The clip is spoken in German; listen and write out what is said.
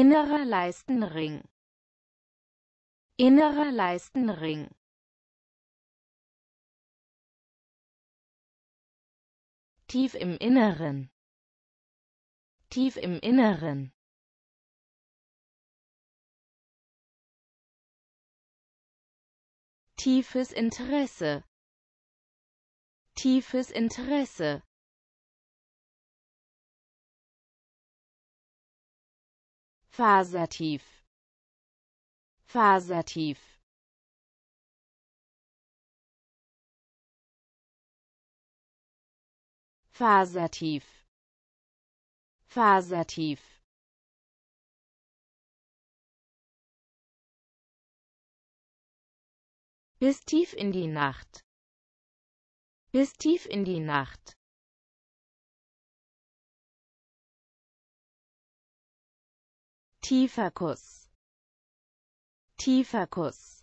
innerer Leistenring innerer Leistenring tief im Inneren tief im Inneren tiefes Interesse tiefes Interesse Fasertief. Fasertief. Fasertief. Fasertief. Bis tief in die Nacht. Bis tief in die Nacht. Tiefer Kuss. Tiefer Kuss.